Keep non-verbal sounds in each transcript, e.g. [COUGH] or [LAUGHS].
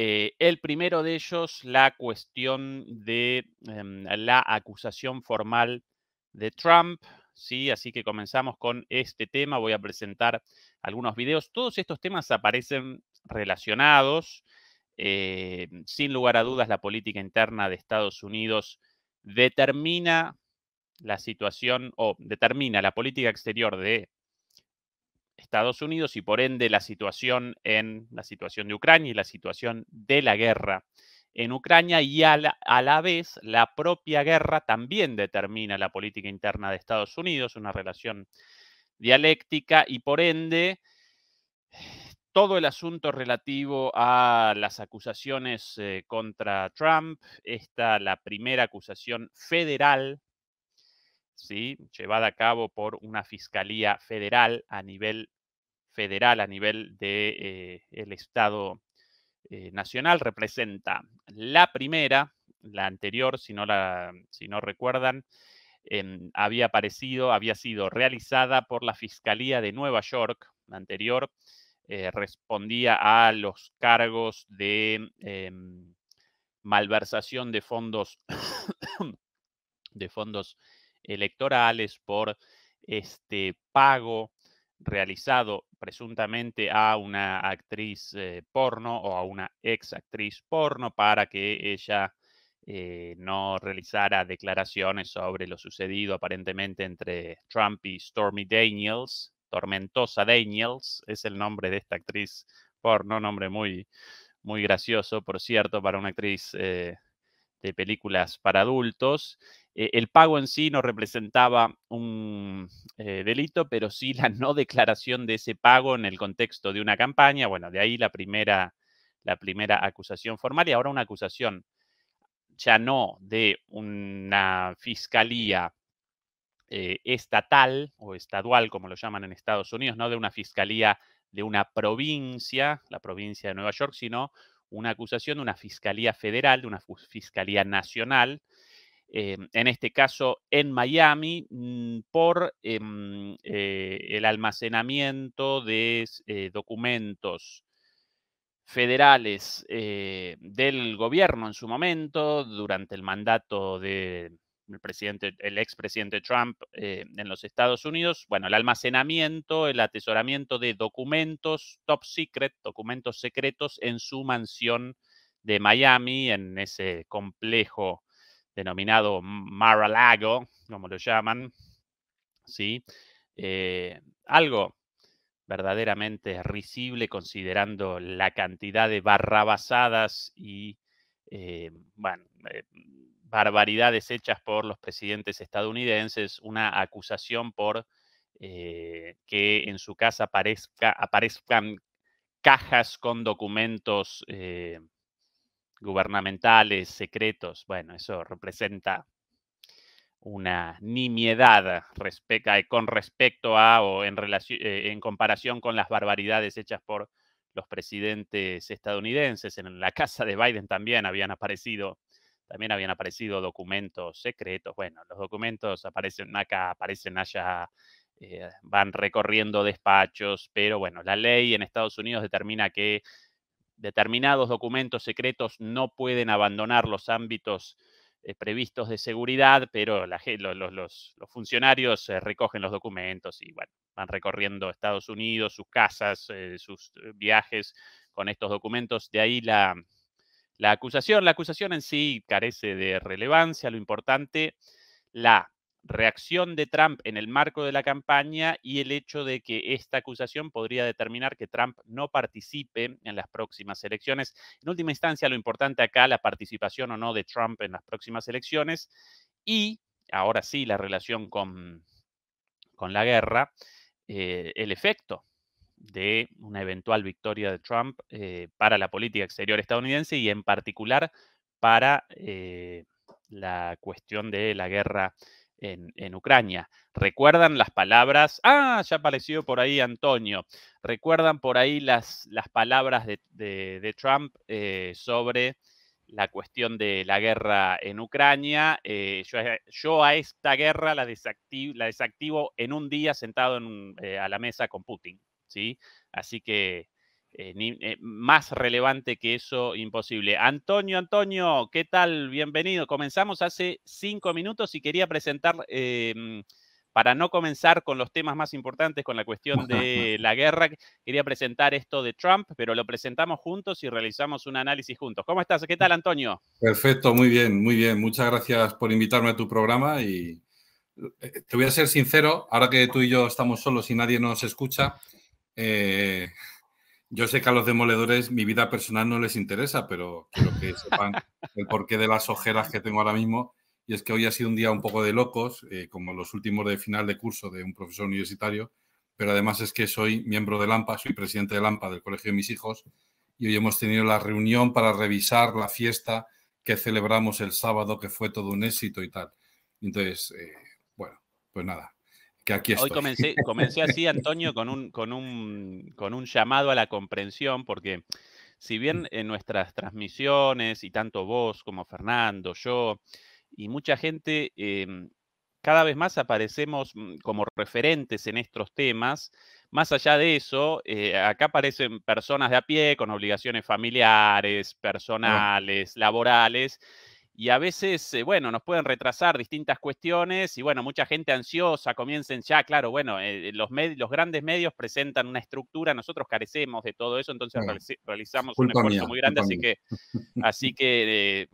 Eh, el primero de ellos, la cuestión de em, la acusación formal de Trump. ¿sí? Así que comenzamos con este tema. Voy a presentar algunos videos. Todos estos temas aparecen relacionados. Eh, sin lugar a dudas, la política interna de Estados Unidos determina la situación o determina la política exterior de Estados Unidos y por ende la situación en la situación de Ucrania y la situación de la guerra en Ucrania y a la, vez la propia guerra también determina la política interna de Estados Unidos, una relación dialéctica y por ende todo el asunto relativo a las acusaciones eh, contra Trump, esta la primera acusación federal ¿sí? llevada a cabo por una fiscalía federal a nivel federal, a nivel del de, eh, el Estado eh, Nacional, representa la primera, la anterior, si no, la, si no recuerdan, em, había aparecido, había sido realizada por la Fiscalía de Nueva York, la anterior, eh, respondía a los cargos de em, malversación de fondos, [COUGHS] de fondos electorales, por este pago realizado presuntamente a una actriz eh, porno o a una ex actriz porno para que ella eh, no realizara declaraciones sobre lo sucedido aparentemente entre Trump y Stormy Daniels. Tormentosa Daniels es el nombre de esta actriz porno, nombre muy, muy gracioso, por cierto, para una actriz eh, de películas para adultos. Eh, el pago en sí no representaba un eh, delito, pero sí la [LAUGHS] no declaración de ese pago en el contexto de una campaña. Bueno, de ahí la primera, acusación formal y ahora una acusación ya no de una fiscalía eh, estatal o estadual, como lo llaman en Estados Unidos, no de una fiscalía de una provincia, la provincia de Nueva York, sino una acusación de una fiscalía federal, de una fiscalía nacional, eh, en este caso en Miami, mm, por em, eh, el almacenamiento de eh, documentos federales del gobierno en su momento, durante el mandato del presidente, el expresidente Trump en los Estados Unidos, bueno, el almacenamiento, el atesoramiento de documentos top secret, documentos secretos en su mansión de Miami, en ese complejo denominado Mar-a-Lago, como lo llaman, ¿sí? Eh, algo verdaderamente risible considerando la cantidad de barrabasadas y eh, eh, barbaridades hechas por los presidentes estadounidenses, una acusación por que en su casa aparezcan cajas con documentos gubernamentales, secretos. Bueno, eso representa una nimiedad eh, con respecto a o en, eh, en comparación con las barbaridades hechas por los presidentes estadounidenses. En la casa de Biden también habían aparecido, también habían aparecido documentos secretos. Bueno, los documentos aparecen acá, aparecen allá, eh, van recorriendo despachos, pero bueno, la ley en Estados Unidos determina que determinados documentos secretos no pueden abandonar los ámbitos eh, previstos de seguridad, pero los, funcionarios eh, recogen los documentos y bueno, van recorriendo Estados Unidos, sus casas, eh, sus viajes con estos documentos. De ahí la, la acusación. La acusación en sí carece de relevancia, lo importante, la reacción de Trump en el marco de la campaña y el hecho de que esta acusación podría determinar que Trump no participe en las próximas elecciones. En última instancia, lo importante acá, la participación o no de Trump en las próximas elecciones y ahora sí la relación con, con la guerra, eh, el efecto de una eventual victoria de Trump eh, para la política exterior estadounidense y en particular para eh, la cuestión de la guerra en, Ucrania. Recuerdan las palabras, ah, ya apareció por ahí Antonio, recuerdan por ahí las, las palabras de, Trump eh, sobre la cuestión de la guerra en Ucrania. Eh, eh, yo, a esta guerra la, desactivo, en un día sentado a la mesa con Putin. ¿sí? Así que eh, eh, más relevante que eso imposible. Antonio, Antonio, ¿qué tal? Bienvenido. Comenzamos hace cinco minutos y quería presentar, eh, mm, para no comenzar con los temas más importantes, con la cuestión de [LAUGHS] la guerra, quería presentar esto de Trump, pero lo presentamos juntos y realizamos un análisis juntos. ¿Cómo estás? ¿Qué tal, Antonio? Perfecto, muy bien, muy bien. Muchas gracias por invitarme a tu programa y te voy a ser sincero, ahora que tú y yo estamos solos y nadie nos escucha. Yo sé que a los demoledores mi vida personal no les interesa, pero quiero que sepan [LAUGHS] el porqué de las ojeras que tengo ahora mismo. Y es que hoy ha sido un día un poco de locos, eh, como los últimos de final de curso de un profesor universitario, pero además es que soy miembro de LAMPA, soy presidente de LAMPA del colegio de mis hijos, y hoy hemos tenido la reunión para revisar la fiesta que celebramos el sábado, que fue todo un éxito y tal. Entonces, eh, bueno, pues nada, Hoy comencé, así, [LAUGHS] Antonio, con un, llamado a la comprensión, porque si bien en nuestras transmisiones, y tanto vos como Fernando, yo y mucha gente, em, cada vez más aparecemos mm, como referentes en estos temas. Más allá de eso, eh, acá aparecen personas de a pie con obligaciones familiares, personales, laborales, y a veces, eh, bueno, nos pueden retrasar distintas cuestiones y bueno, mucha gente ansiosa, comiencen ya, claro, bueno, eh, eh, los, grandes medios presentan una estructura, nosotros carecemos de todo eso, entonces realizamos un esfuerzo muy grande, [LAUGHS] así que, así que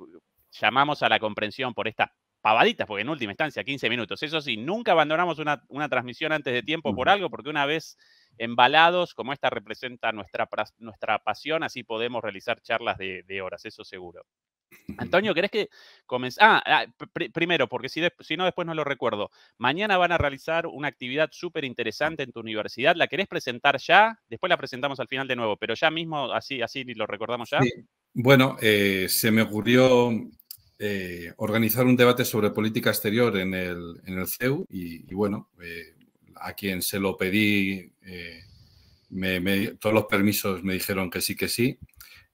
llamamos a la comprensión por estas pavaditas, porque en última instancia, 15 minutos. Eso sí, nunca abandonamos una, transmisión antes de tiempo por algo, porque una vez embalados, como esta representa nuestra, nuestra pasión, así podemos realizar charlas de, de horas, eso seguro. Antonio, ¿querés que comenzar? Ah, ah primero, porque si, no, después no lo recuerdo. Mañana van a realizar una actividad súper interesante en tu universidad. ¿La querés presentar ya? Después la presentamos al final de nuevo, pero ya mismo, así, así lo recordamos ya. Bueno, eh, se me ocurrió eh, organizar un debate sobre política exterior en el, CEU y, bueno, eh, a quien se lo pedí, todos los permisos me dijeron que sí, que sí.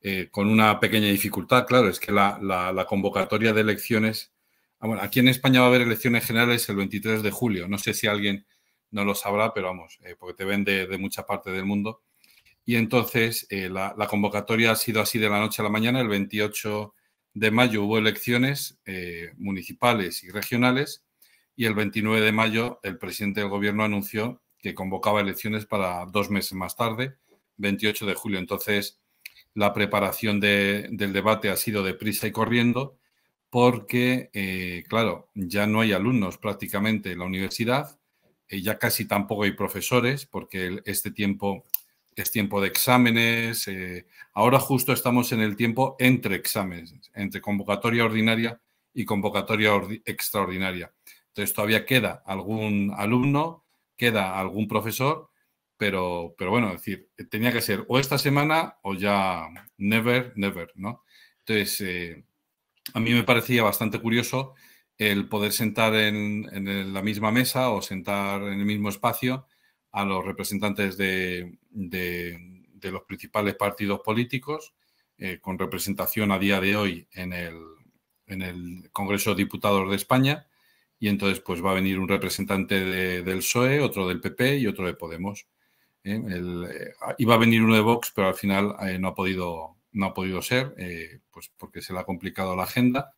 Eh, con una pequeña dificultad, claro, es que la, convocatoria de elecciones, ah, aquí en España va a haber elecciones generales el 23 de julio, no sé si alguien no lo sabrá, pero vamos, eh, porque te ven de, mucha parte del mundo. Y entonces eh, la, convocatoria ha sido así de la noche a la mañana, el 28 de mayo hubo elecciones municipales y regionales y el 29 de mayo el presidente del gobierno anunció que convocaba elecciones para dos meses más tarde, 28 de julio. Entonces, la preparación del debate ha sido deprisa y corriendo, porque, eh, claro, ya no hay alumnos prácticamente en la universidad, eh, ya casi tampoco hay profesores, porque este tiempo es tiempo de exámenes. Eh, ahora justo estamos en el tiempo entre exámenes, entre convocatoria ordinaria y convocatoria extraordinaria. Entonces todavía queda algún alumno, queda algún profesor pero, bueno, es decir, tenía que ser o esta semana o ya never, never, ¿no? Entonces, eh, a mí me parecía bastante curioso el poder sentar en, la misma mesa o sentar en el mismo espacio a los representantes de, los principales partidos políticos eh, con representación a día de hoy en el, Congreso de Diputados de España y entonces pues va a venir un representante del PSOE, otro del PP y otro de Podemos. ¿eh? Eh, iba a venir uno de Vox, pero al final eh, no, ha podido, no ha podido ser, pues porque se le ha complicado la agenda,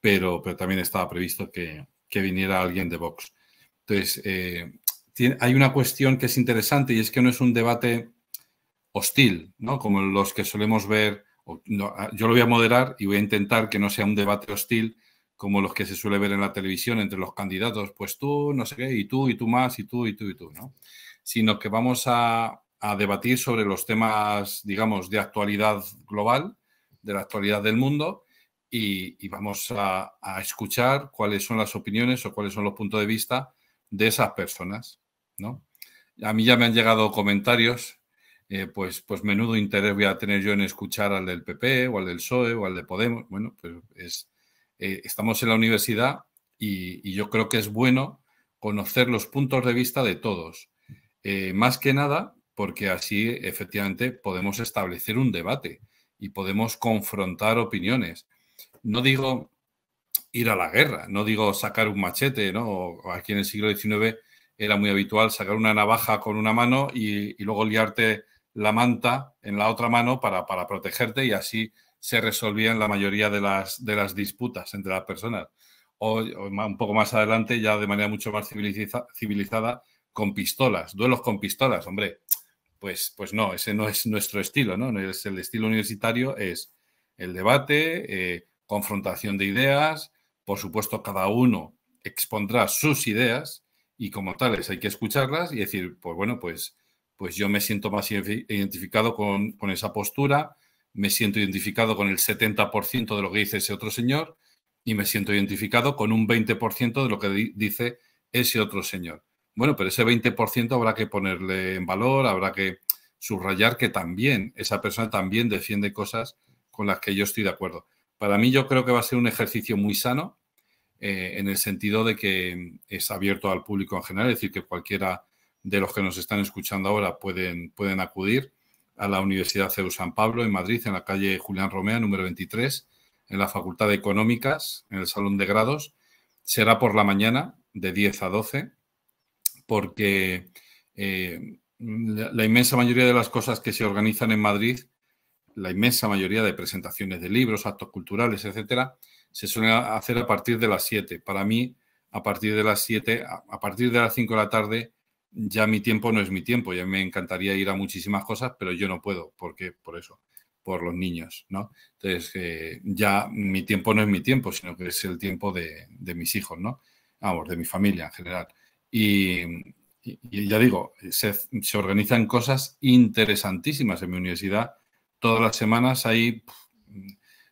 pero, pero también estaba previsto que, viniera alguien de Vox. Entonces, hay una cuestión que es interesante y es que no es un debate hostil, ¿no? Como los que solemos ver ah, yo lo voy a moderar y voy a intentar que no sea un debate hostil como los que se suele ver en la televisión entre los candidatos, pues tú, no sé qué, y tú, y tú más, y tú, y tú, y tú, ¿no? sino que vamos a, debatir sobre los temas, digamos, de actualidad global, de la actualidad del mundo, y, vamos a, escuchar cuáles son las opiniones o cuáles son los puntos de vista de esas personas, ¿no? A mí ya me han llegado comentarios, eh, pues, pues menudo interés voy a tener yo en escuchar al del PP o al del PSOE o al de Podemos. Bueno, pues es, eh, estamos en la universidad y, y yo creo que es bueno conocer los puntos de vista de todos eh, más que nada porque así efectivamente podemos establecer un debate y podemos confrontar opiniones. No digo ir a la guerra, no digo sacar un machete, ¿no? Aquí en el siglo XIX era muy habitual sacar una navaja con una mano y, luego liarte la manta en la otra mano para, protegerte y así se resolvían la mayoría de las, de las disputas entre las personas. O, un poco más adelante, ya de manera mucho más civilizada, con pistolas, duelos con pistolas, hombre. Pues, pues no, ese no es nuestro estilo, ¿no? Es el estilo universitario es el debate, eh, confrontación de ideas, por supuesto cada uno expondrá sus ideas y como tales hay que escucharlas y decir, pues bueno, pues, pues yo me siento más identificado con, con esa postura, me siento identificado con el 70% de lo que dice ese otro señor y me siento identificado con un 20% de lo que dice ese otro señor. Bueno, pero ese 20% habrá que ponerle en valor, habrá que subrayar que también esa persona también defiende cosas con las que yo estoy de acuerdo. Para mí yo creo que va a ser un ejercicio muy sano eh, en el sentido de que es abierto al público en general, es decir, que cualquiera de los que nos están escuchando ahora pueden, pueden acudir a la Universidad CEU San Pablo en Madrid, en la calle Julián Romea, número 23, en la Facultad de Económicas, en el Salón de Grados. Será por la mañana, de 10 a 12 porque eh, la, inmensa mayoría de las cosas que se organizan en Madrid, la inmensa mayoría de presentaciones de libros, actos culturales, etcétera, se suelen hacer a partir de las 7. Para mí, a partir de las 7, a, partir de las cinco de la tarde, ya mi tiempo no es mi tiempo. Ya me encantaría ir a muchísimas cosas, pero yo no puedo, porque por eso, por los niños, ¿no? Entonces, eh, ya mi tiempo no es mi tiempo, sino que es el tiempo de, de mis hijos, ¿no? Vamos, de mi familia en general. Y, ya digo, se, organizan cosas interesantísimas en mi universidad. Todas las semanas hay,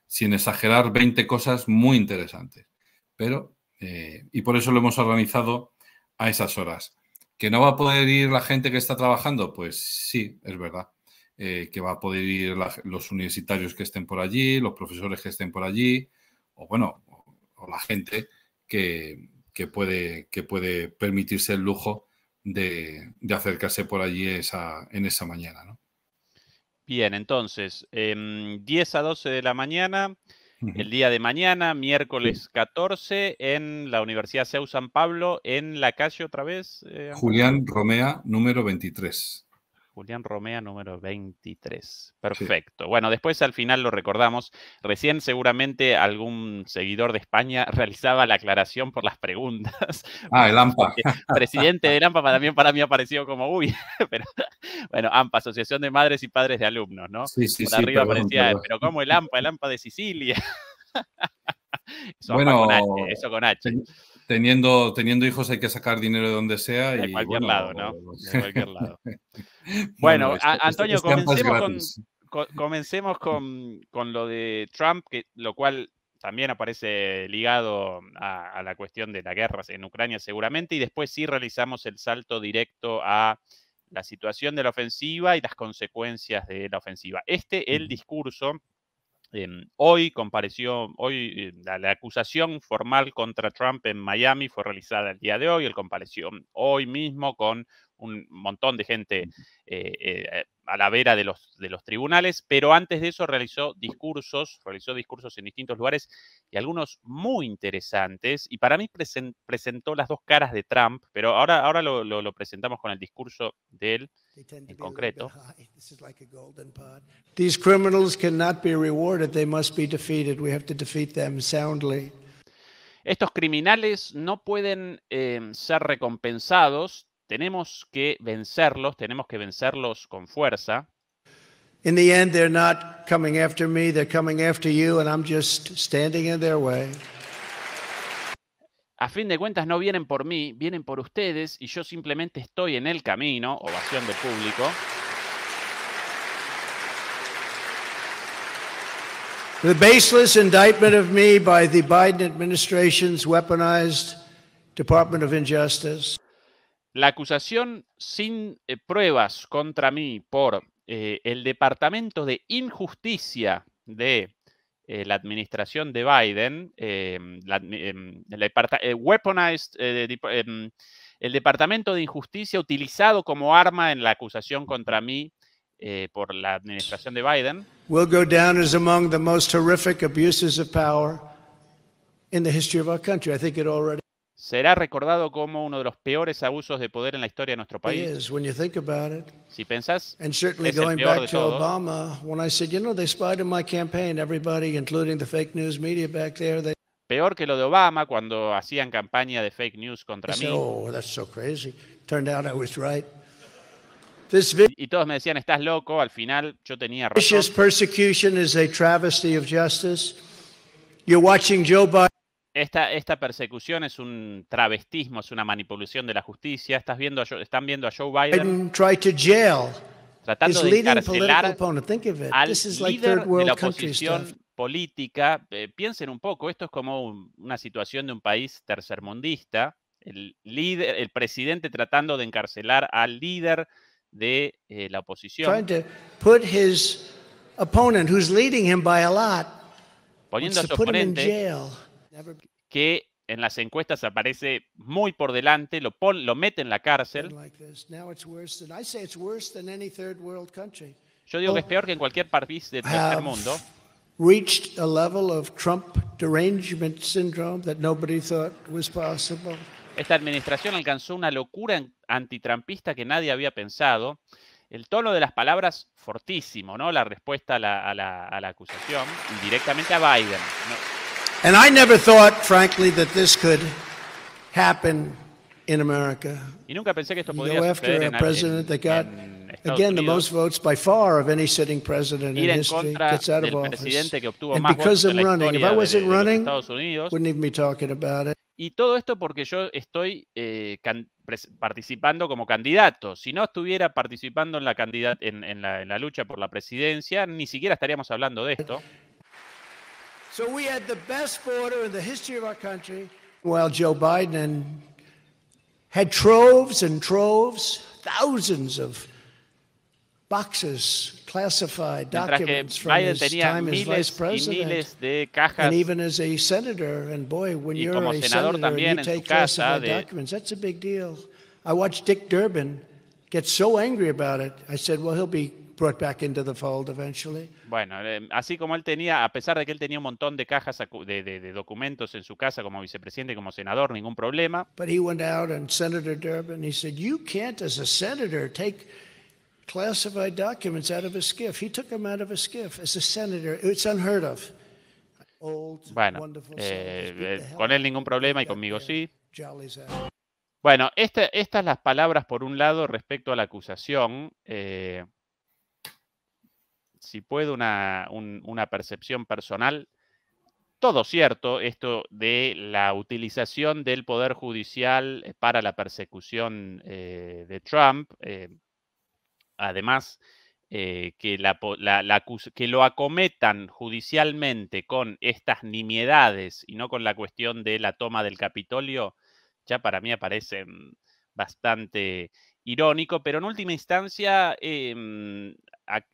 sin exagerar, 20 cosas muy interesantes. Pero, eh, y por eso lo hemos organizado a esas horas. ¿Que no va a poder ir la gente que está trabajando? Pues sí, es verdad. Eh, que va a poder ir los universitarios que estén por allí, los profesores que estén por allí, o bueno, o la gente que, que puede, que puede permitirse el lujo de, acercarse por allí esa, en esa mañana. Bien, entonces, eh, em, 10 a 12 de la mañana, el día de mañana, miércoles 14, en la Universidad CEU San Pablo, en la calle otra vez. Eh, Julián Romea, número 23. Julián Romea número 23. Perfecto. Bueno, después al final lo recordamos. Recién seguramente algún seguidor de España [LAUGHS] realizaba la aclaración por las preguntas. [LAUGHS] Ah, el AMPA. Presidente del AMPA también para mí ha parecido como, uy, [LAUGHS] pero bueno, AMPA, Asociación de Madres y Padres de Alumnos, ¿no? Sí, sí, arriba parecía, pero como el AMPA, el AMPA de Sicilia. Eso, bueno, con H, eso con H teniendo, hijos hay que sacar dinero de donde sea. De y, cualquier lado, ¿no? De cualquier lado. [LAUGHS] bueno, este, este Antonio, comencemos, con, lo de Trump, que, lo cual también aparece ligado a, la cuestión de la guerra en Ucrania seguramente, y después sí realizamos el salto directo a la situación de la ofensiva y las consecuencias de la ofensiva. Este, el discurso Em, hoy compareció, hoy eh, la, acusación formal contra Trump en Miami fue realizada el día de hoy. Él compareció hoy mismo con un montón de gente eh, eh, a la vera de los, de los tribunales, pero antes de eso realizó discursos, realizó discursos en distintos lugares y algunos muy interesantes. Y para mí presentó las dos caras de Trump, pero ahora, ahora lo, lo presentamos con el discurso de él. en concreto. These criminals cannot be rewarded, they must be defeated. We have to defeat them soundly. Estos criminales no pueden eh, ser recompensados, tenemos que vencerlos, tenemos que vencerlos con fuerza. In the end, they're not coming after me, they're coming after you, and I'm just standing in their way. a fin de cuentas no vienen por mí, vienen por ustedes y yo simplemente estoy en el camino, ovación de público. La acusación sin eh, pruebas contra mí por eh, el Departamento de Injusticia de eh, la administración de Biden, la, el Departamento de Injusticia utilizado como arma en la acusación contra mí eh, por la administración de Biden será recordado como uno de los peores abusos de poder en la historia de nuestro país. Si pensás, es el peor de Peor que lo de Obama cuando hacían campaña de fake news contra mí. Y todos me decían, estás loco, al final yo tenía razón. Esta, persecución es un travestismo, es una manipulación de la justicia. Estás viendo están viendo a Joe Biden. tratando de encarcelar al líder de la oposición política. Eh, piensen un poco, esto es como una situación de un país tercermundista. El, líder, el presidente tratando de encarcelar al líder de eh, la oposición. Poniendo a su oponente que en las encuestas aparece muy por delante, lo, lo mete en la cárcel. Yo digo que es peor que en cualquier país del tercer mundo. Esta administración alcanzó una locura antitrampista que nadie había pensado. El tono de las palabras, fortísimo, ¿no? La respuesta a la, acusación, directamente a Biden. ¿no? And I never thought, frankly, that this could happen in America. Y nunca pensé que esto podía you know, after a president that got again the most votes by far of any sitting president in history gets out of office. And because I'm running, if I wasn't running, wouldn't even be talking about it. Y todo esto porque yo estoy eh, participando como candidato. Si no estuviera participando en la, en, en, la, en la lucha por la presidencia, ni siquiera estaríamos hablando de esto. So we had the best border in the history of our country. While Joe Biden and had troves and troves, thousands of boxes, classified documents from his time as vice president, and even as a senator. And boy, when you're a senator, and you take classified de... documents. That's a big deal. I watched Dick Durbin get so angry about it. I said, well, he'll be brought back into the fold eventually. Bueno, eh, así como él tenía, a pesar de que él tenía un montón de cajas de, de, de documentos en su casa como vicepresidente, como senador, ningún problema. But he went out and Senator Durbin, he said, you can't as a senator take classified documents out of a skiff. He took them out of a skiff as a senator. It's unheard of. Old, bueno, eh, eh con él ningún problema y conmigo sí. Bueno, este, estas las palabras por un lado respecto a la acusación. Eh, si puedo, una, percepción personal. Todo cierto, esto de la utilización del Poder Judicial eh, para la persecución eh, de Trump. Eh, además, que, que, lo acometan judicialmente con estas nimiedades y no con la cuestión de la toma del Capitolio, ya para mí parece mm, bastante irónico, pero en última instancia em,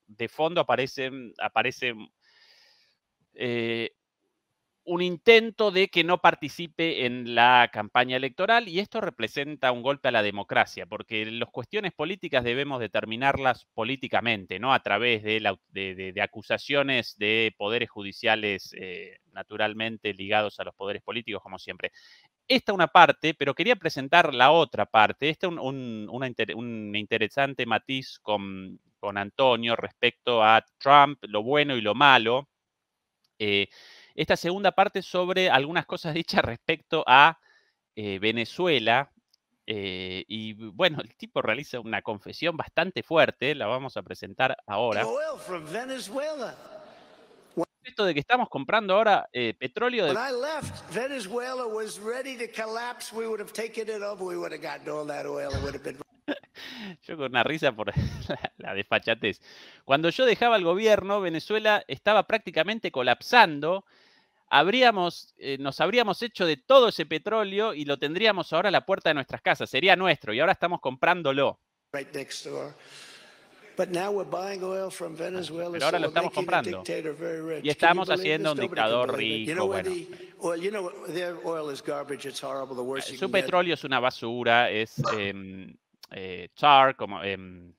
de fondo aparecen, aparece mm, mm, eh, un intento de que no participe en la campaña electoral y esto representa un golpe a la democracia, porque las cuestiones políticas debemos determinarlas políticamente, no a través de, de, acusaciones de poderes judiciales eh, naturalmente ligados a los poderes políticos, como siempre. Esta una parte, pero quería presentar la otra parte. Este es un interesante matiz con con Antonio respecto a Trump, lo bueno y lo malo. Eh, esta segunda parte sobre algunas cosas [LAUGHS] dichas respecto a eh, Venezuela. Eh, y bueno, el tipo realiza una confesión bastante fuerte, la vamos a presentar ahora. Esto de que estamos comprando ahora petróleo de... Venezuela yo con una risa por [LAUGHS] la, desfachatez. Cuando yo dejaba el gobierno, Venezuela estaba prácticamente colapsando. Habríamos, eh, nos habríamos hecho de todo ese petróleo y lo tendríamos ahora a la puerta de nuestras casas. Sería nuestro y ahora estamos comprándolo. Pero ahora lo estamos comprando. Y estamos haciendo un dictador rico. Bueno. Eh, su petróleo es una basura, es em, TAR, eh, char, como em,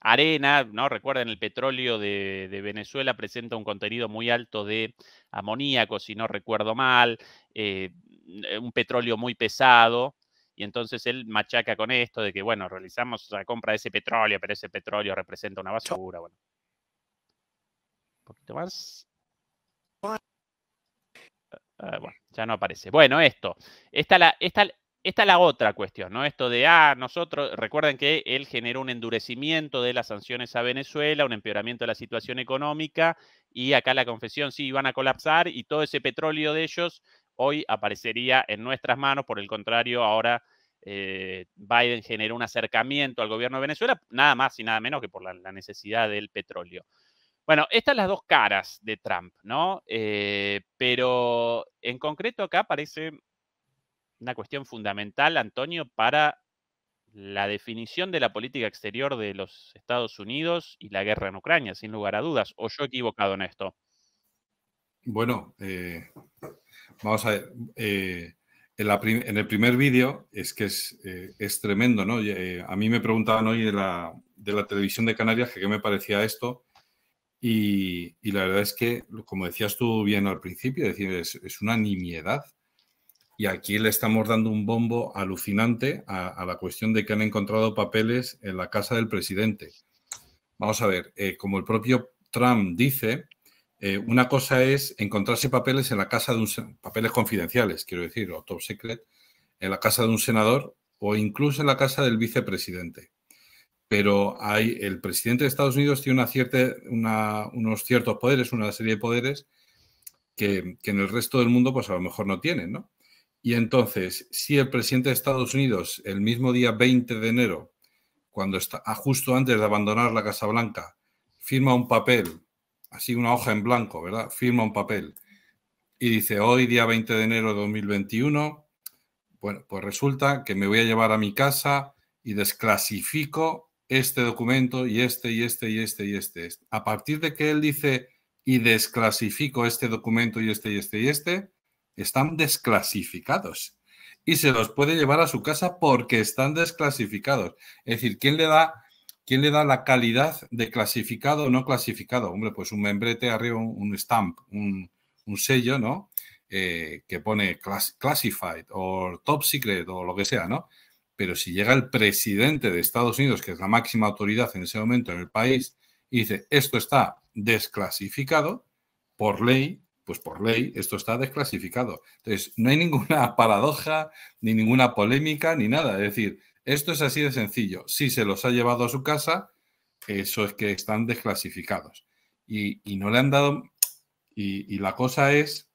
arena, ¿no? Recuerden, el petróleo de, Venezuela presenta un contenido muy alto de amoníaco, si no recuerdo mal, eh, eh, un petróleo muy pesado. Y entonces él machaca con esto de que, bueno, realizamos la compra de ese petróleo, pero ese petróleo representa una basura. Bueno. Un poquito más. Ah, bueno, ya no aparece. Bueno, esto. Esta, la, esta es la otra cuestión, ¿no? Esto de, ah, nosotros, recuerden que él generó un endurecimiento de las sanciones a Venezuela, un empeoramiento de la situación económica, y acá la confesión, sí, iban a colapsar y todo ese petróleo de ellos hoy aparecería en nuestras manos, por el contrario, ahora eh, Biden generó un acercamiento al gobierno de Venezuela, nada más y nada menos que por la, necesidad del petróleo. Bueno, estas las dos caras de Trump, ¿no? Eh, pero en concreto acá parece una cuestión fundamental, Antonio, para la definición de la política exterior de los Estados Unidos y la guerra en Ucrania, sin lugar a dudas. ¿O yo he equivocado en esto? Bueno, eh, vamos a ver. Eh, en, el primer vídeo es que es, eh, tremendo, ¿no? a mí me preguntaban hoy de la, televisión de Canarias que qué me parecía esto. Y, la verdad es que, como decías tú bien al principio, decir, es, es una nimiedad y aquí le estamos dando un bombo alucinante a, la cuestión de que han encontrado papeles en la casa del presidente. Vamos a ver, eh, como el propio Trump dice, eh, una cosa es encontrarse papeles en la casa de un papeles confidenciales, quiero decir, o top secret, en la casa de un senador o incluso en la casa del vicepresidente. Pero hay, el presidente de Estados Unidos tiene unos ciertos poderes, una serie de poderes que, que, en el resto del mundo, pues a lo mejor no tienen, ¿no? Y entonces, si el presidente de Estados Unidos, el mismo día 20 de enero, cuando está ah, justo antes de abandonar la Casa Blanca, firma un papel, así una hoja en blanco, ¿verdad? Firma un papel y dice, hoy día 20 de enero de 2021, bueno, pues resulta que me voy a llevar a mi casa y desclasifico este documento y este y este y este y este. A partir de que él dice y desclasifico este documento y este y este y este, están desclasificados y se los puede llevar a su casa porque están desclasificados. Es decir, ¿quién le da, quién le da la calidad de clasificado o no clasificado? Hombre, pues un membrete arriba, un, stamp, un, sello, ¿no? Eh, que pone classified o top secret o lo que sea, ¿no? Pero si llega el presidente de Estados Unidos, que es la máxima autoridad en ese momento en el país, y dice, esto está desclasificado por ley, pues por ley esto está desclasificado. Entonces, no hay ninguna [LAUGHS] paradoja, ni ninguna polémica, ni nada. Es decir, esto es así de sencillo. Si se los ha llevado a su casa, eso es que están desclasificados. Y, no le han dado... Y, la cosa es,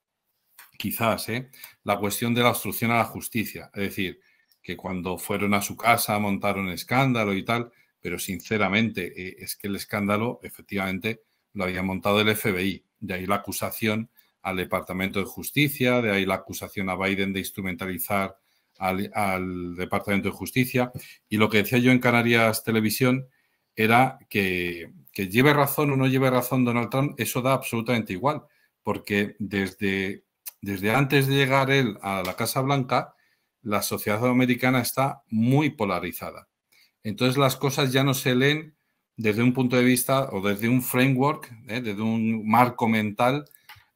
quizás, ¿eh? la cuestión de la obstrucción a la justicia. Es decir, que cuando fueron a su casa montaron escándalo y tal, pero sinceramente eh, es que el escándalo efectivamente lo había montado el FBI, de ahí la acusación al Departamento de Justicia, de ahí la acusación a Biden de instrumentalizar al, Departamento de Justicia. Y lo que decía yo en Canarias Televisión era que, que lleve razón o no lleve razón Donald Trump, eso da absolutamente igual, porque desde, desde antes de llegar él a la Casa Blanca, la sociedad americana está muy polarizada. Entonces las cosas ya no se leen desde un punto de vista o desde un framework, ¿eh? desde un marco mental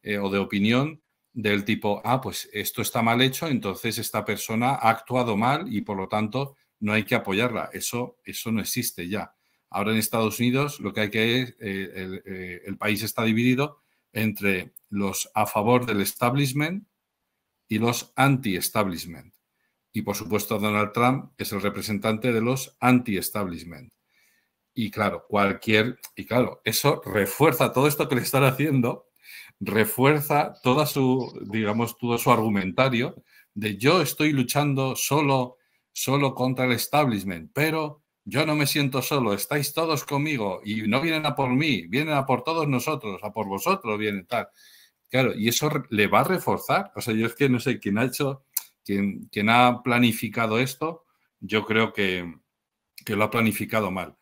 eh, o de opinión del tipo, ah, pues esto está mal hecho, entonces esta persona ha actuado mal y por lo tanto no hay que apoyarla. Eso, eso no existe ya. Ahora en Estados Unidos lo que hay que es, eh, el, eh, el país está dividido entre los a favor del establishment y los anti-establishment. Y por supuesto Donald Trump es el representante de los anti-establishment. Y claro, cualquier, y claro, eso refuerza todo esto que le están haciendo, refuerza toda su, digamos, todo su argumentario de yo estoy luchando solo, solo contra el establishment, pero yo no me siento solo, estáis todos conmigo y no vienen a por mí, vienen a por todos nosotros, a por vosotros, vienen tal. Claro, y eso le va a reforzar. O sea, yo es que no sé quién ha hecho, quién, quién ha planificado esto, yo creo que lo ha planificado mal.